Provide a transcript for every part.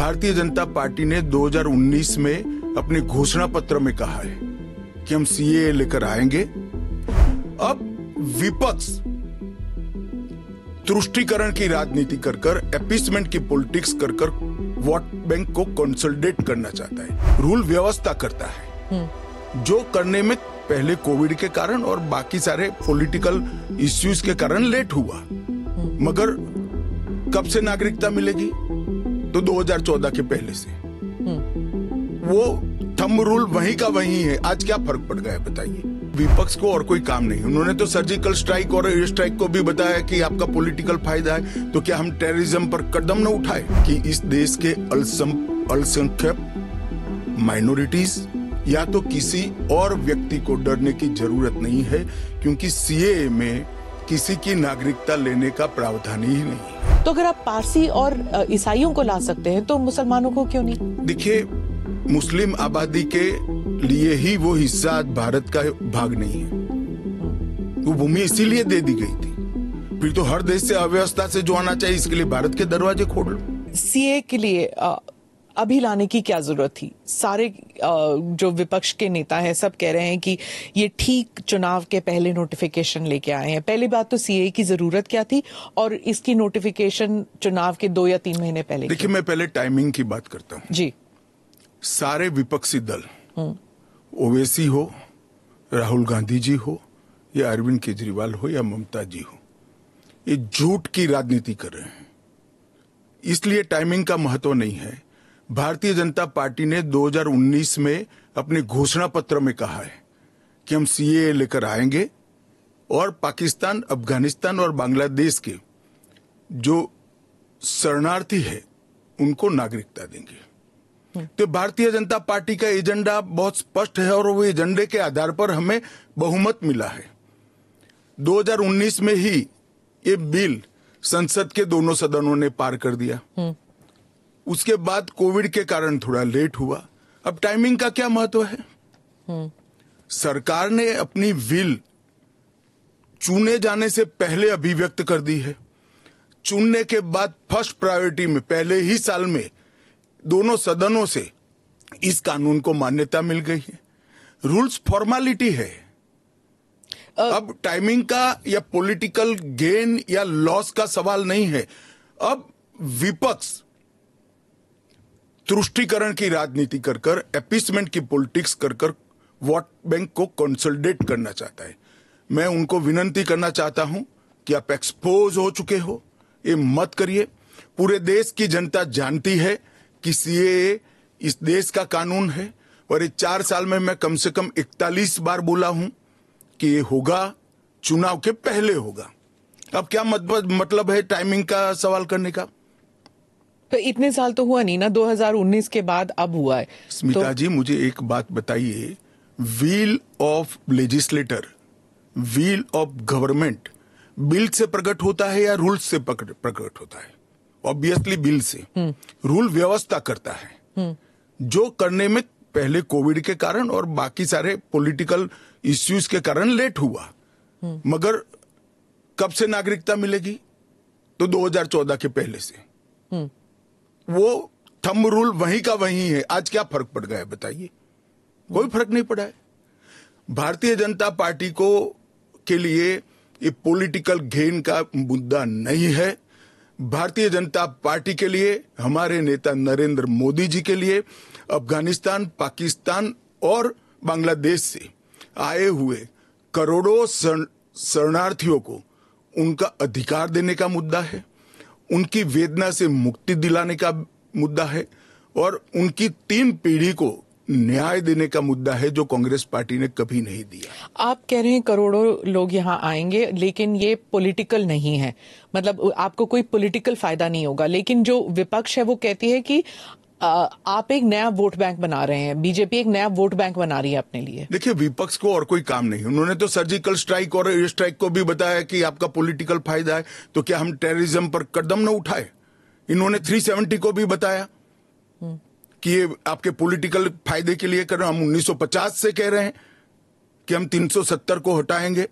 भारतीय जनता पार्टी ने 2019 में अपने घोषणा पत्र में कहा है कि हम सीए लेकर आएंगे अब विपक्ष तुष्टिकरण की राजनीति कर कर एपिसमेंट की पॉलिटिक्स कर कर वोट बैंक को कंसोलिडेट करना चाहता है रूल व्यवस्था करता है हम्म। जो करने में पहले कोविड के कारण और बाकी सारे पॉलिटिकल इश्यूज के कारण लेट हुआ हम्म। मगर कब से नागरिकता मिलेगी तो 2014 के पहले से वो थम रूल वही का वही है आज क्या फर्क पड़ गया बताइए विपक्ष को और कोई काम नहीं उन्होंने तो सर्जिकल स्ट्राइक और एयर स्ट्राइक को भी बताया कि आपका पॉलिटिकल फायदा है तो क्या हम टेररिज्म पर कदम न उठाए कि इस देश के अल्पसंख्यक माइनॉरिटीज या तो किसी और व्यक्ति को डरने की जरूरत नहीं है क्योंकि सीए में किसी की नागरिकता लेने का प्रावधान ही नहीं है तो अगर आप पारसी और ईसाइयों को ला सकते हैं तो मुसलमानों को क्यों नहीं देखिए मुस्लिम आबादी के लिए ही वो हिस्सा भारत का भाग नहीं है वो भूमि इसीलिए दे दी गई थी फिर तो हर देश से अव्यवस्था से जो आना चाहिए इसके लिए भारत के दरवाजे खोल लो सीए के लिए अभी लाने की क्या जरूरत थी सारे जो विपक्ष के नेता हैं सब कह रहे हैं कि ये ठीक चुनाव के पहले नोटिफिकेशन लेके आए हैं पहली बात तो सीए की जरूरत क्या थी और इसकी नोटिफिकेशन चुनाव के दो या तीन महीने पहले देखिए मैं पहले टाइमिंग की बात करता हूँ जी सारे विपक्षी दल हम्म। ओवैसी हो राहुल गांधी जी हो या अरविंद केजरीवाल हो या ममता जी हो ये झूठ की राजनीति कर रहे हैं इसलिए टाइमिंग का महत्व नहीं है भारतीय जनता पार्टी ने 2019 में अपने घोषणा पत्र में कहा है कि हम सीए लेकर आएंगे और पाकिस्तान अफगानिस्तान और बांग्लादेश के जो शरणार्थी है उनको नागरिकता देंगे हम्म। तो भारतीय जनता पार्टी का एजेंडा बहुत स्पष्ट है और वो एजेंडे के आधार पर हमें बहुमत मिला है 2019 में ही ये बिल संसद के दोनों सदनों ने पार कर दिया हम्म। उसके बाद कोविड के कारण थोड़ा लेट हुआ अब टाइमिंग का क्या महत्व है हम्म। सरकार ने अपनी विल चुने जाने से पहले अभिव्यक्त कर दी है चुनने के बाद फर्स्ट प्रायोरिटी में पहले ही साल में दोनों सदनों से इस कानून को मान्यता मिल गई है रूल्स फॉर्मेलिटी है अब टाइमिंग का या पॉलिटिकल गेन या लॉस का सवाल नहीं है अब विपक्ष तुष्टिकरण की राजनीति कर कर एपिसमेंट की पॉलिटिक्स कर कर वोट बैंक को कंसोलिडेट करना चाहता है मैं उनको विनंती करना चाहता हूं कि आप एक्सपोज हो चुके हो ये मत करिए पूरे देश की जनता जानती है कि सीए इस देश का कानून है और ये चार साल में मैं कम से कम 41 बार बोला हूं कि ये होगा चुनाव के पहले होगा अब क्या मतलब है टाइमिंग का सवाल करने का तो इतने साल तो हुआ नहीं ना 2019 के बाद अब हुआ है स्मिता तो, जी मुझे एक बात बताइए will of legislator will of government bill से प्रकट होता है या रूल से प्रकट होता है ऑब्वियसली बिल से रूल हम्म। व्यवस्था करता है हम्म। जो करने में पहले कोविड के कारण और बाकी सारे पॉलिटिकल इश्यूज के कारण लेट हुआ हम्म। मगर कब से नागरिकता मिलेगी तो 2014 के पहले से वो थम रूल वहीं का वहीं है आज क्या फर्क पड़ गया है बताइए कोई फर्क नहीं पड़ा है भारतीय जनता पार्टी को के लिए ये पॉलिटिकल घेन का मुद्दा नहीं है भारतीय जनता पार्टी के लिए हमारे नेता नरेंद्र मोदी जी के लिए अफगानिस्तान पाकिस्तान और बांग्लादेश से आए हुए करोड़ों शरणार्थियों को उनका अधिकार देने का मुद्दा है उनकी वेदना से मुक्ति दिलाने का मुद्दा है और उनकी तीन पीढ़ी को न्याय देने का मुद्दा है जो कांग्रेस पार्टी ने कभी नहीं दिया आप कह रहे हैं करोड़ों लोग यहाँ आएंगे लेकिन ये पॉलिटिकल नहीं है मतलब आपको कोई पॉलिटिकल फायदा नहीं होगा लेकिन जो विपक्ष है वो कहती है कि आप एक नया वोट बैंक बना रहे हैं बीजेपी एक नया वोट बैंक बना रही है अपने लिए देखिए विपक्ष को और कोई काम नहीं उन्होंने तो सर्जिकल स्ट्राइक और एयर स्ट्राइक को भी बताया कि आपका पॉलिटिकल फायदा है तो क्या हम टेररिज्म पर कदम न उठाए इन्होंने 370 को भी बताया कि ये आपके पॉलिटिकल फायदे के लिए कर रहे हम 1950 से कह रहे हैं कि हम 370 को हटाएंगे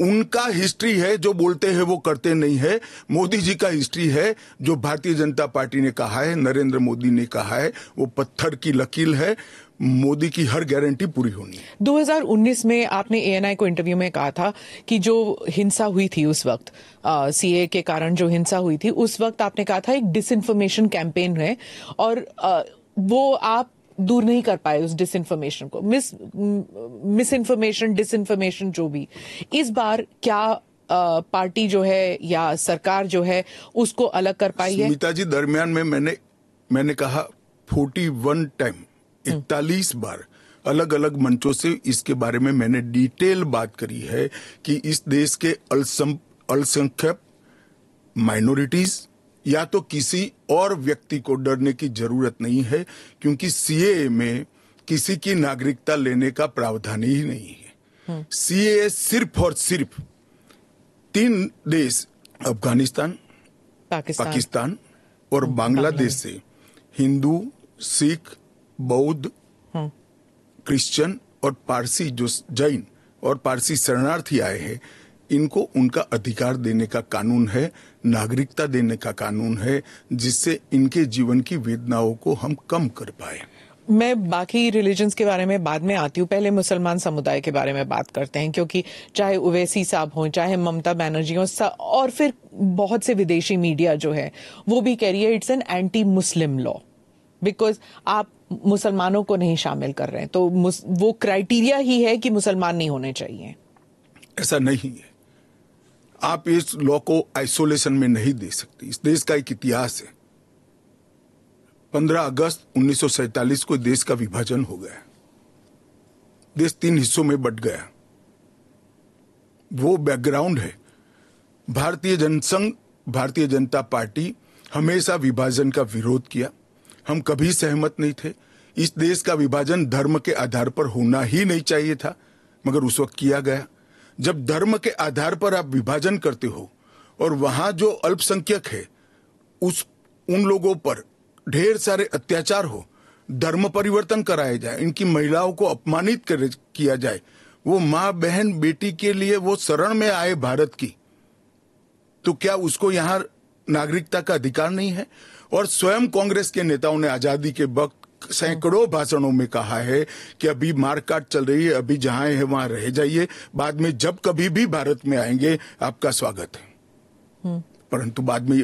उनका हिस्ट्री है जो बोलते हैं वो करते नहीं है मोदी जी का हिस्ट्री है जो भारतीय जनता पार्टी ने कहा है नरेंद्र मोदी ने कहा है वो पत्थर की लकील है मोदी की हर गारंटी पूरी होनी है 2019 में आपने ए को इंटरव्यू में कहा था कि जो हिंसा हुई थी उस वक्त ए के कारण जो हिंसा हुई थी उस वक्त आपने कहा था एक डिसइंफॉर्मेशन कैंपेन है और आ, वो आप दूर नहीं कर पाए उस डिस इन्फॉर्मेशन को mis misinformation disinformation जो भी इस बार क्या आ, पार्टी जो है या सरकार जो है उसको अलग कर पाई है जी दरमियान में मैंने मैंने कहा 41 टाइम हम्म। इकतालीस बार अलग अलग मंचों से इसके बारे में मैंने डिटेल बात करी है कि इस देश के अल्पसंख्यक माइनॉरिटीज या तो किसी और व्यक्ति को डरने की जरूरत नहीं है क्योंकि सीए में किसी की नागरिकता लेने का प्रावधान ही नहीं है सीए हम्म। सिर्फ और सिर्फ तीन देश अफगानिस्तान पाकिस्तान, पाकिस्तान और हम्म, बांग्लादेश से हिंदू सिख बौद्ध हम्म। क्रिश्चियन और पारसी जो जैन और पारसी शरणार्थी आए हैं इनको उनका अधिकार देने का कानून है नागरिकता देने का कानून है जिससे इनके जीवन की वेदनाओं को हम कम कर पाए मैं बाकी रिलीजन्स के बारे में बाद में आती हूँ पहले मुसलमान समुदाय के बारे में बात करते हैं क्योंकि चाहे उवैसी साहब हों चाहे ममता बैनर्जी हों और फिर बहुत से विदेशी मीडिया जो है वो भी कह रही है it's an anti Muslim law because आप मुसलमानों को नहीं शामिल कर रहे हैं तो वो क्राइटेरिया ही है कि मुसलमान नहीं होने चाहिए ऐसा नहीं है आप इस लॉ को आइसोलेशन में नहीं दे सकते इस देश का एक इतिहास है 15 अगस्त उन्नीस को देश का विभाजन हो गया देश तीन हिस्सों में बट गया वो बैकग्राउंड है भारतीय जनसंघ भारतीय जनता पार्टी हमेशा विभाजन का विरोध किया हम कभी सहमत नहीं थे इस देश का विभाजन धर्म के आधार पर होना ही नहीं चाहिए था मगर उस वक्त किया गया जब धर्म के आधार पर आप विभाजन करते हो और वहां जो अल्पसंख्यक है उस उन लोगों पर ढेर सारे अत्याचार हो धर्म परिवर्तन कराया जाए इनकी महिलाओं को अपमानित कर, किया जाए वो माँ बहन बेटी के लिए वो शरण में आए भारत की तो क्या उसको यहाँ नागरिकता का अधिकार नहीं है और स्वयं कांग्रेस के नेताओं ने आजादी के वक्त सैकड़ों भाषणों में कहा है कि अभी मारकाट चल रही है अभी जहां है वहां रह जाइए बाद में जब कभी भी भारत में आएंगे आपका स्वागत है हम्म। परंतु बाद में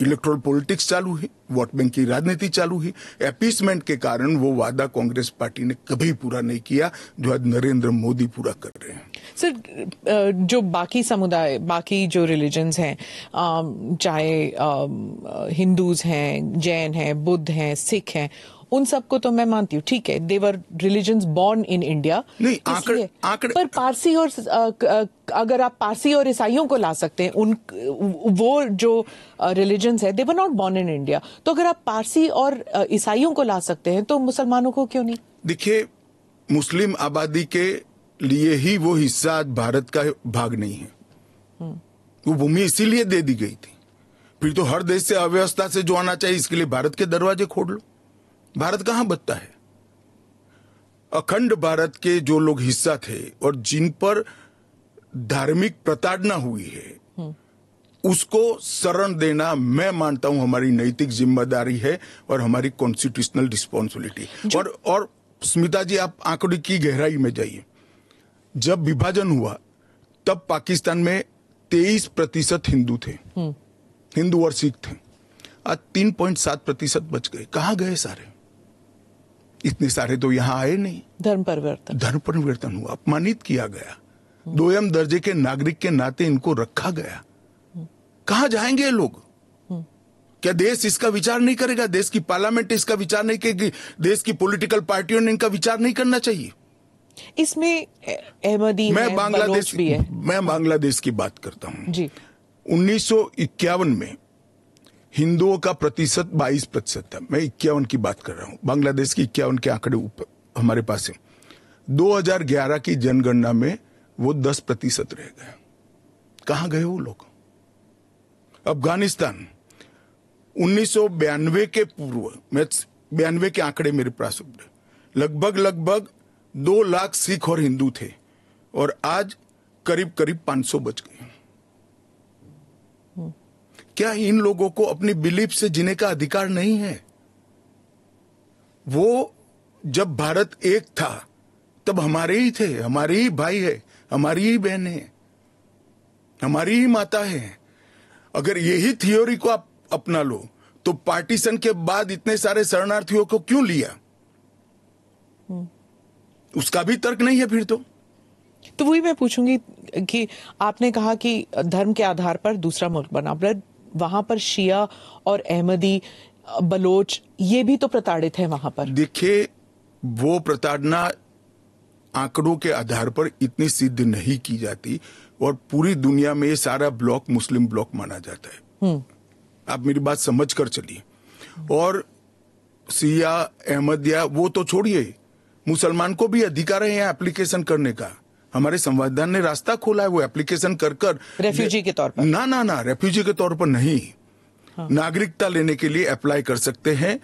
इलेक्ट्रोल पॉलिटिक्स चालू है वोट बैंक की राजनीति चालू है एपीसमेंट के कारण वो वादा कांग्रेस पार्टी ने कभी पूरा नहीं किया जो आज नरेंद्र मोदी पूरा कर रहे हैं सर जो बाकी समुदाय बाकी जो रिलीजन्स हैं चाहे हिंदूज हैं जैन हैं बुद्ध हैं सिख हैं उन सबको तो मैं मानती हूँ ठीक है they're religion born in India पर पारसी और अगर आप पारसी और ईसाइयों को ला सकते हैं उन वो जो रिलीजन है they're not born in India तो अगर आप पारसी और ईसाइयों को ला सकते हैं तो मुसलमानों को क्यों नहीं देखिए मुस्लिम आबादी के लिए ही वो हिस्सा भारत का भाग नहीं है हम्म। वो भूमि इसीलिए दे दी गई थी फिर तो हर देश से अव्यवस्था से जो आना चाहिए इसके लिए भारत के दरवाजे खोल लो भारत कहां बचता है अखंड भारत के जो लोग हिस्सा थे और जिन पर धार्मिक प्रताड़ना हुई है हम्म। उसको शरण देना मैं मानता हूं हमारी नैतिक जिम्मेदारी है और हमारी कॉन्स्टिट्यूशनल रिस्पॉन्सिबिलिटी और और स्मिता जी आप आंकड़े की गहराई में जाइए जब विभाजन हुआ तब पाकिस्तान में तेईस प्रतिशत हिंदू थे हम्म। हिंदू और सिख थे आज तीन पॉइंट सात प्रतिशत बच गए कहां गए सारे इतने सारे तो यहाँ आए नहीं धर्म परिवर्तन धर्म परिवर्तन हुआ अपमानित किया गया दोयम दर्जे के नागरिक के नाते इनको रखा गया कहा जाएंगे लोग क्या देश इसका विचार नहीं करेगा देश की पार्लियामेंट इसका विचार नहीं करेगी देश की पॉलिटिकल पार्टियों ने इनका विचार नहीं करना चाहिए इसमें अहमदी मैं बांग्लादेश मैं बांग्लादेश की बात करता हूँ उन्नीस में हिंदुओं का प्रतिशत 22 प्रतिशत था मैं इक्यावन की बात कर रहा हूँ बांग्लादेश की इक्यावन के आंकड़े ऊपर हमारे पास है 2011 की जनगणना में वो 10 प्रतिशत रह गए कहा गए वो लोग अफगानिस्तान उन्नीस के पूर्व मैं बयानवे के आंकड़े मेरे पास उपलब्ध लगभग लगभग दो लाख सिख और हिंदू थे और आज करीब करीब 500 बच गए क्या इन लोगों को अपनी बिलीफ से जीने का अधिकार नहीं है वो जब भारत एक था तब हमारे ही थे हमारे ही भाई है हमारी ही बहन है हमारी ही माता है अगर यही थियोरी को आप अपना लो तो पार्टीशन के बाद इतने सारे शरणार्थियों को क्यों लिया उसका भी तर्क नहीं है फिर तो तो वही मैं पूछूंगी कि आपने कहा कि धर्म के आधार पर दूसरा मुल्क बना वहां पर शिया और अहमदी बलोच ये भी तो प्रताड़ित है वहां पर देखिए वो प्रताड़ना आंकड़ों के आधार पर इतनी सिद्ध नहीं की जाती और पूरी दुनिया में ये सारा ब्लॉक मुस्लिम ब्लॉक माना जाता है हम्म। आप मेरी बात समझ कर चलिए और सिया अहमदिया वो तो छोड़िए मुसलमान को भी अधिकार है यहाँ एप्लीकेशन करने का हमारे संविधान ने रास्ता खोला है वो एप्लीकेशन कर कर रेफ्यूजी के तौर पर ना ना ना रेफ्यूजी के तौर पर नहीं हाँ। नागरिकता लेने के लिए अप्लाई कर सकते हैं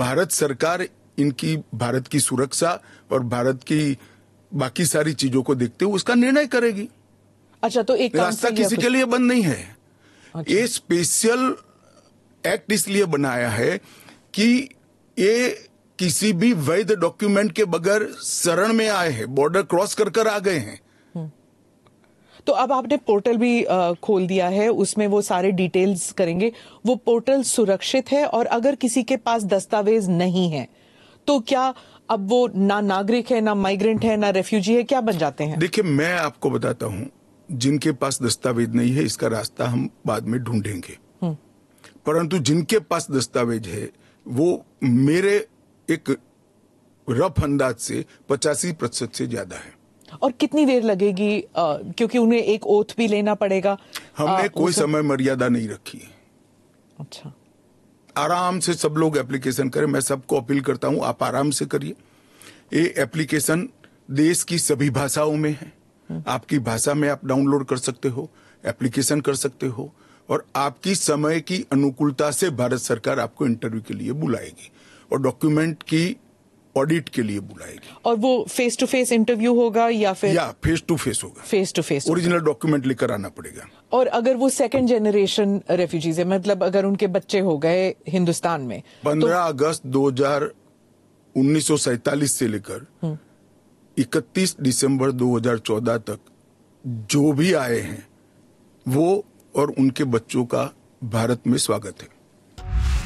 भारत सरकार इनकी भारत की सुरक्षा और भारत की बाकी सारी चीजों को देखते हुए उसका निर्णय करेगी अच्छा तो एक रास्ता किसी के लिए बंद नहीं है अच्छा। ये स्पेशल एक्ट इसलिए बनाया है कि ये किसी भी वैध डॉक्यूमेंट के बगैर शरण में आए हैं बॉर्डर क्रॉस कर कर आ गए हैं तो अब आपने पोर्टल भी खोल दिया है उसमें वो सारे डिटेल्स करेंगे वो पोर्टल सुरक्षित है और अगर किसी के पास दस्तावेज नहीं है तो क्या अब वो ना नागरिक है ना माइग्रेंट है ना रेफ्यूजी है क्या बन जाते हैं देखिए मैं आपको बताता हूँ जिनके पास दस्तावेज नहीं है इसका रास्ता हम बाद में ढूंढेंगे हम्म। परंतु जिनके पास दस्तावेज है वो मेरे एक रफ अंदाज से पचासी प्रतिशत से ज्यादा है और कितनी देर लगेगी आ, क्योंकि उन्हें एक ओथ भी लेना पड़ेगा हमने आ, कोई समय मर्यादा नहीं रखी अच्छा आराम से सब लोग एप्लीकेशन करें मैं सबको अपील करता हूं आप आराम से करिए ये एप्लीकेशन देश की सभी भाषाओं में है हम्म। आपकी भाषा में आप डाउनलोड कर सकते हो एप्लीकेशन कर सकते हो और आपकी समय की अनुकूलता से भारत सरकार आपको इंटरव्यू के लिए बुलाएगी और डॉक्यूमेंट की ऑडिट के लिए बुलाएगी और वो फेस टू फेस इंटरव्यू होगा या फिर या फेस टू फेस होगा face to face original document लेकर आना पड़ेगा और अगर वो सेकंड जनरेशन रेफ्यूजीज है मतलब अगर उनके बच्चे हो गए हिंदुस्तान में तो पंद्रह तो... अगस्त दो हजार उन्नीस से लेकर हम्म। इकतीस दिसंबर 2014 तक जो भी आए हैं वो और उनके बच्चों का भारत में स्वागत है